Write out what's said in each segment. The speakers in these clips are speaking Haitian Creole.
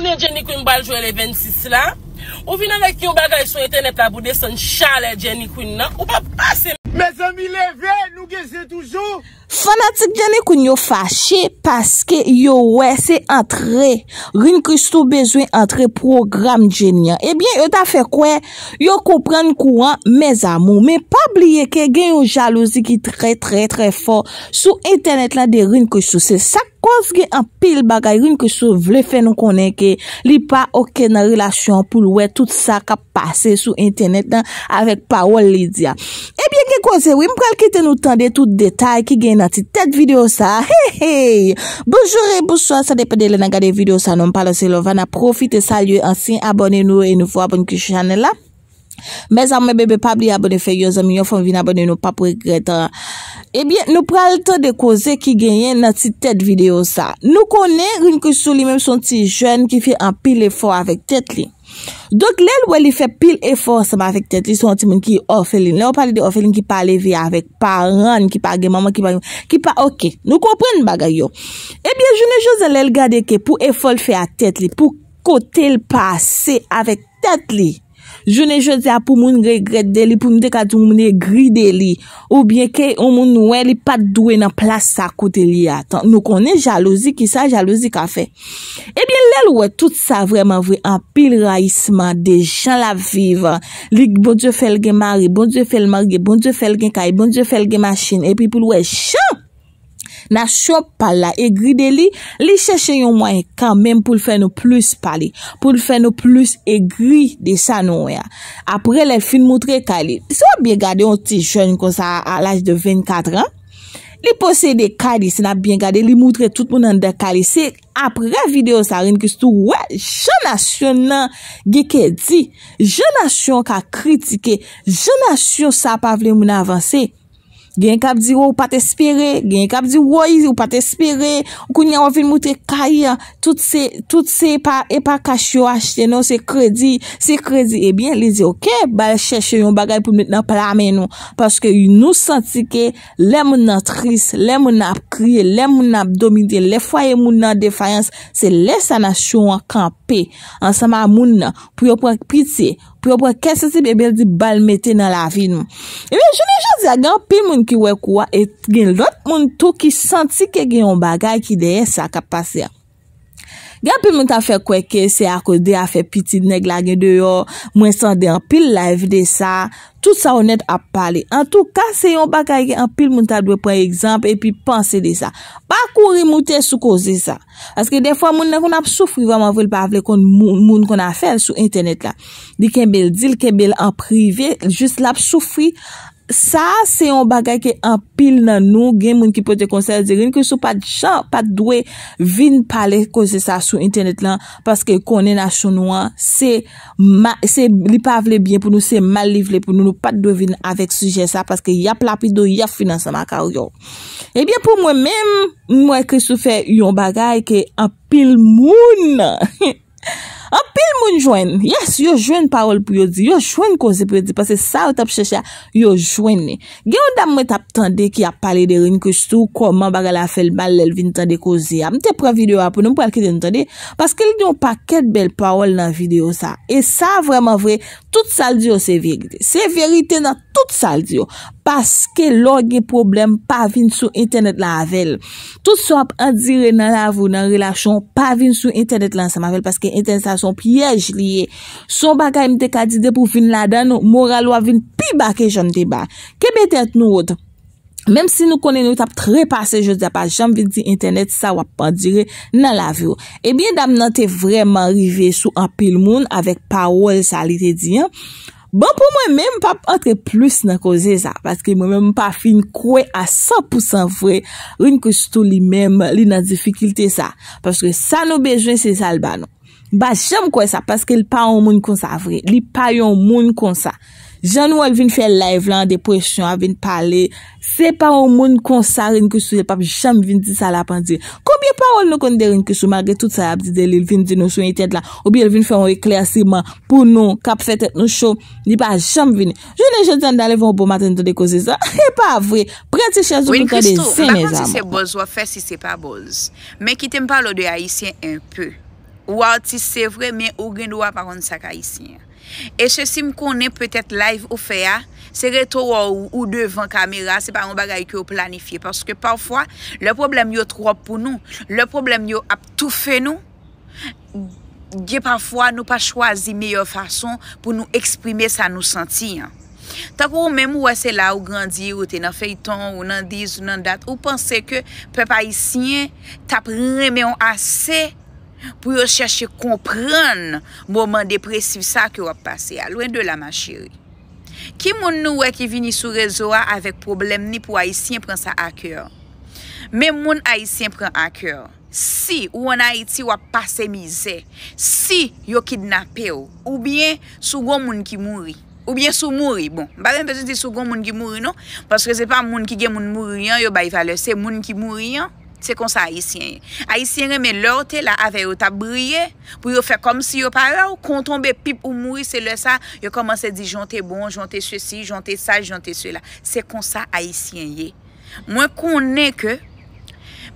Mwen gen ni kwen baljwe le 26 la, ou vina vek yon bagay sou eten et la bude son chale gen ni kwen nan, ou pa pase men. Me zami leve, nou gen se toujou. Fanatik janè kwen yo fache paske yo wè se antre rinke sou bezwen antre program jenya. Ebyen, yo ta fè kwen yo koupren kwen mèz amou. Mè pabliye ke gen yo jalouzi ki tre tre tre for sou internet la de rinke sou. Se sak kouz gen an pil bagay rinke sou vle fè nou konen ke li pa okè nan relasyon pou lwè tout sa ka pase sou internet la avèk pa wè lè diya. Ebyen, gen kouzè wè mpral ki te nou tende tout detay ki gen nat Tete video sa Bojore, bojwa, sa depede Le nan gade video sa, non palo se lo Vana profite sa lye ansin, abone nou E nou fwa abone ki chanel la Me zan mwen bebe pa bli abone fe yo zan mi yo fon vin abone nou pa prekretan. Ebyen eh nou pral to de koze ki genyen nan ti tet video sa. Nou konen rinke sou li menm son ti jen ki fe an pil efor avik tet li. Dok lèl wèli fe pil efor seman avik tet li son ti menm ki ofelin. Lèl wèli de ofelin ki pa alevi avik paran, ki pa genmaman, ki pa ok. Nou konpren bagay yo. Ebyen jounen jounen lèl gade ke pou efor fe a tet li, pou kote l'pase avik tet li. Je ne jote a pou moun regrede li, pou moun dekade moun e grideli, ou bien ke yon moun noue li pat dwe nan plasa kote li atan. Nou konen jalozi ki sa, jalozi ka fe. Ebyen lèl wè, tout sa vreman vwe, an pil rayisman de jan la vivan. Lik bon dje felge mari, bon dje felge mari, bon dje felge kay, bon dje felge masin, epi pou lwè chan. Na chop pal la e gri de li, li chèche yon mwen kan mèm pou l fè nou plus pal li. Pou l fè nou plus e gri de sa nou ya. Apre lè fin moutre kali. Se wè biè gade yon ti joun kon sa al aj de 24 an, li pose de kali se na biè gade, li moutre tout moun an de kali. Se apre video sa rin ki stou, wè, joun asyon nan geke di. Joun asyon ka kritike, joun asyon sa pa vle moun avanse. Gen kap di wou pat espere, gen kap di woy wou pat espere, wou kounye wafil moutre kaya, tout se e pa kach yo achten nou se kredi, se kredi e bien li di ok, bal chèche yon bagay pou mèt nan pala amè nou, paske yon nou santi ke lè moun nan tris, lè moun nan apkriye, lè moun nan apdomide, lè fwaye moun nan defayans, se lè sanasyon wakampè, ansama moun nan pou yo pwak pitiye, pou yo pou ke se se bebel di balmete nan la vi nou. Emen, jenye jaz ya gen, pi moun ki wek wak et gen, lot moun tou ki santi ke gen yon bagay ki deye sa kapase ya. Gya pil moun ta fe kweke, se akode a fe pitid neg la gen deyo, mwen san dey an pil la evide sa, tout sa onet ap pale. An tou ka, se yon baka gen an pil moun ta dwe pwen ekzamp, epi panse dey sa. Bako remoute sou koze dey sa. Aske defwa moun ne kon ap soufri, vaman voul pa avle kon moun kon a fel sou internet la. Di ke bel dil, ke bel an prive, jist la ap soufri. Sa, se yon bagay ke anpil nan nou, gen moun ki pote konser dirin, ki sou pat chan pat dwe vin pale kose sa sou internet lan, paske konen a chonou an, se li pavle bien, pou nou se malivle, pou nou nou pat dwe vin avek sujen sa, paske yap lapido, yap finanseman ka ou yo. Ebyen pou mwen men, mwen ki sou fe yon bagay ke anpil moun nan. Anpil moun jwen, yes, yo jwen parol pou yo di, yo jwen kon se pou yo di, pase sa ou tap chesha, yo jwen ne. Gen ou dam mwen tap tande ki a pale de renkoush tou, kon man bagala fel bal, lel vin tande kon zi, amte pra video apon, mwen pral ki te ntande, paske li di ou paket bel parol nan video sa, e sa vreman vre, tout sal di ou se vek de, se verite nan tout sal di ou, Paske logi problem pa vin sou internet lan sa mavel. Tout sou ap adire nan lavo nan relasyon pa vin sou internet lan sa mavel. Paske internet sa son piyej liye. Son baka imte kadide pou vin la dan nou. Moral wav vin pi baka jen deba. Ke betet nou wot? Mem si nou konen nou tap trepase jen diapas. Jam vin di internet sa wap adire nan lavo. E bin dam nan te vreman rive sou apil moun. Awek parol sa li te diyan. Bon pou mwen mèm pa otre plus nan koze sa. Paske mwen mèm pa fin kwe a 100% vre. Rèn kwen chitou li mèm li nan defikilte sa. Paske sa nou bejwen se salbano. Bas jem kwe sa. Paske li pa yon moun kon sa vre. Li pa yon moun kon sa. Jan nou al vin fè live lan, depresyon, al vin pale, se pa ou moun konsa renkousou, jep ap jem vin di sa la pandi. Koubyè parol nou kon de renkousou, magè tout sa abdidele, il vin di nou shwenye tèd la, ou bi el vin fè ou e klerseman, pou nou kap fète nou shou, ni pa jem vin. Jounen jen tènda alev ou pou maten tèdè kozè zan, e pa avre, prenti chèzou pou kèdè zè mè zan. Bakan ti se boz ou a fè si se pa boz, men ki te mpalo de haisyen en pè, ou al ti se vremen ou gen ou ap akon sa ka haisyen. E se si m konen petet live ou fe a, se re to ou ou devan kamera, se pa yon bagay ki ou planifi. Parce que parfois, le problem yo trope pou nou, le problem yo ap toufe nou, diye parfois nou pa chwazi meyo fason pou nou eksprime sa nou senti. Ta pou mèm ou ase la ou grandi, ou te nan feyton, ou nan diz, ou nan dat, ou pense ke pe pa yi sinye, ta preme yon ase, pou yo chache komprenn mouman depresif sa ki wap pase alwen de la ma chiri ki moun nou wè ki vini sou rezoa avèk problem ni pou Haitien pren sa a kèr men moun Haitien pren a kèr si ou an Haiti wap pase mi zè si yo kidnapè ou ou bien sou goun moun ki mouri ou bien sou mouri, bon barèm pe sè di sou goun moun ki mouri nou paske se pa moun ki gen moun mouri yon yo bay valese moun ki mouri yon Se kon sa Haitien. Haitien reme lor te la ave yo tabriye pou yo fe kom si yo para yo kontombe pip ou mouri se le sa yo komanse di jante bon, jante se si, jante sa, jante se la. Se kon sa Haitien ye. Mwen konen ke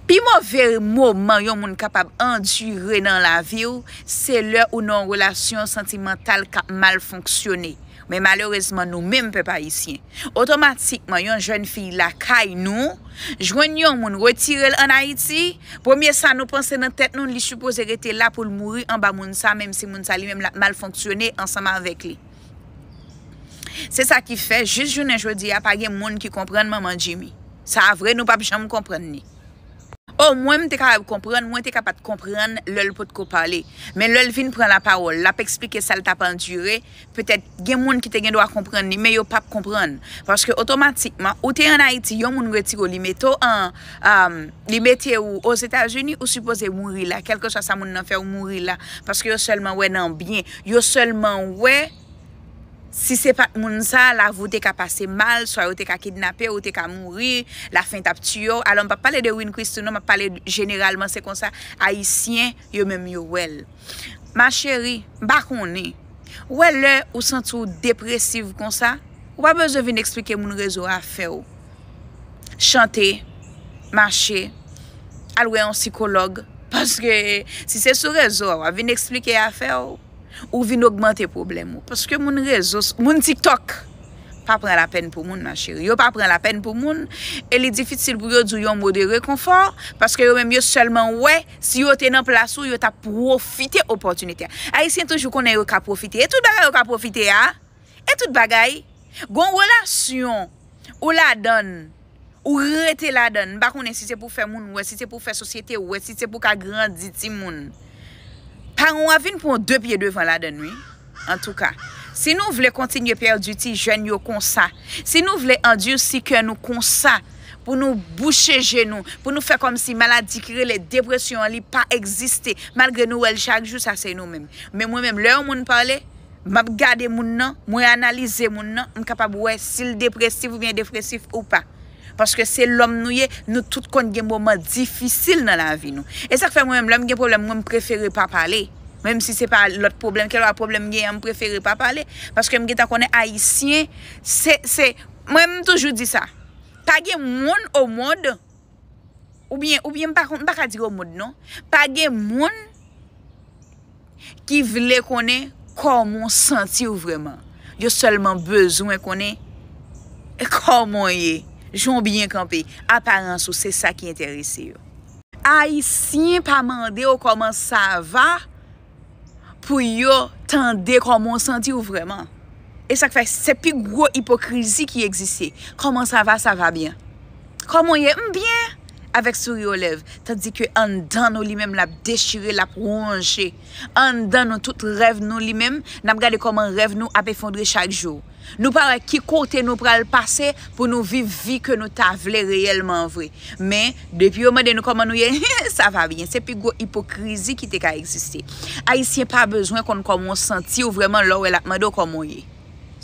pi mo veri mou man yon moun kapab endyre nan la vi yo se le ou nan relasyon sentimental ka mal fonksyoney. Men malourezman nou menm pe pa yisyen. Otomatikman yon jwen fi la kay nou, jwen yon moun retirel an Haiti, pwemye sa nou panse nan tet nou li supose rete la pou l mouri an ba moun sa, menm si moun sa li menm mal fonksyone ansama vek li. Se sa ki fe, jis jounen jodi apage moun ki kompren maman Jimmy. Sa avre nou papi jan mou kompren ni. Ou mwen te kapat kompran, mwen te kapat kompran, lel pou te ko pale. Men lel vin pran la parol, la pe eksplike sal ta pendure, petet gen moun ki te gen do a kompran ni, men yo pap kompran. Paske otomatikman, ou te yon Haiti, yon moun greti go li meto an, li metye ou os Etat-Unis, ou supose mouri la, kelko chasa moun nan fe ou mouri la, paske yo selman we nan bien, yo selman we... Si se pat moun sa, la vo te ka pase mal, so yo te ka kidnape, yo te ka mouri, la fin tap tu yo. Alon pa pale de win kristi nou, ma pale generalman se konsa, haisyen, yo menm yo wel. Ma cheri, bako ni, wel le ou sentou depresiv konsa? Ou pa bezo vin eksplike moun rezo a fe ou? Chante, mache, alwe an psikolog, paske si se sou rezo, ou a vin eksplike a fe ou? Ou vin augmente problem ou Paske moun rezos, moun TikTok Pa pren la pen pou moun ma chiri Yo pa pren la pen pou moun E li difit sil kou yo dou yon mode rekonfor Paske yo menm yo selman we Si yo tenan plas ou, yo ta profite Oportunite a A isen toujou konen yo ka profite E tout bagay yo ka profite a e Gon relasyon Ou la don Ou rete la don Bakounen si te pou fe moun Si te pou fe sosyete Si te pou ka granditi moun an wavine pou an de pye devan la de nwi an tou ka, si nou vle kontinye peyo duti, jwen yo konsa si nou vle andyo si ke nou konsa pou nou boucher genou pou nou fe kom si maladi kre le depresyon li pa eksiste malgre nou el chak jou, sa se nou men men mwen men, lè ou moun pale map gade moun nan, mwen analize moun nan m kapab wè si l depresif ou bien depresif ou pa, paske se l om nou ye nou tout kon gen mouman difisil nan la vi nou, e sa kfe mwen men l om gen problem, mwen m preferi pa pale Mèm si se pa lòt problem, kelwa problem gen yon mèm preferi pa pale, paske mèm gen ta konè haïsien, mèm toujou di sa. Pagè moun o moun, oubyen, oubyen, mpa ka diri o moun, non? Pagè moun ki vle konè kòmon senti ou vreman. Yo selman bezoun konè kòmon ye. Jou mbyen kampi. Aparansou, se sa ki enteresi yo. Haïsien pa mande yo kòmon sa va, pou yo tende komon santi ou vreman. E sak fè, se pi gwo hipokrizi ki egzise. Koman sa va, sa va byan. Koman yon mbyan, avek suri yo lev, tandi ki an dan nou li mem la dechire, la pronger. An dan nou tout rev nou li mem, nam gade koman rev nou apifondre chak jou. Nou para ki kote nou pral pase, pou nou viv vi ke nou ta vle reyelman vwe. Men, depi yo mwen de nou koman nou ye, sa va bien. Se pi gwo hipokrizi ki te ka eksiste. A yisye pa bezwen kon kon mwen senti ou vreman lor elatman do kon mwen ye.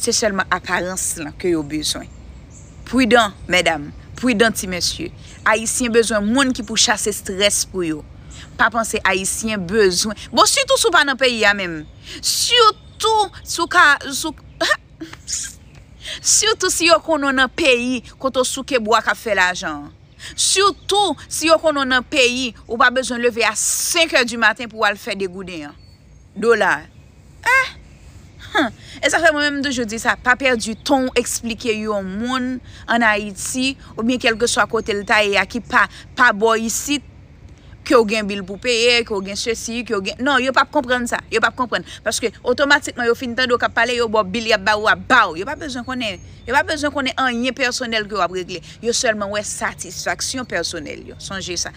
Se selman akarans lan ke yo bezwen. Pwidan, medam. Pou yi danti, monsye. A yi siyen bezwen moun ki pou chase stres pou yo. Pa panse a yi siyen bezwen. Bo, sutou sou pa nan peyi ya men. Sutou sou ka... Sutou si yo konon nan peyi koto sou kebwa ka fe la jan. Sutou si yo konon nan peyi ou pa bezwen leve a 5 er di maten pou wale fe degouden. Dola. Eh! E sa fè mè mèm dò jò di sa, pa perdi ton eksplike yon moun an Haiti, ou mi kelke so akote lta ya ki pa, pa bo yisi, ki yon gen bil pou peye, ki yon gen sèsi, ki yon gen... Non, yon pa p'komprenne sa, yon pa p'komprenne, paske otomatikman yon finitandou kap pale, yon bo bil yabaw wabaw, yon pa bezon konen, yon pa bezon konen anye personel ki wap regle, yon selman wè satisfaksyon personel yon, sonje sa.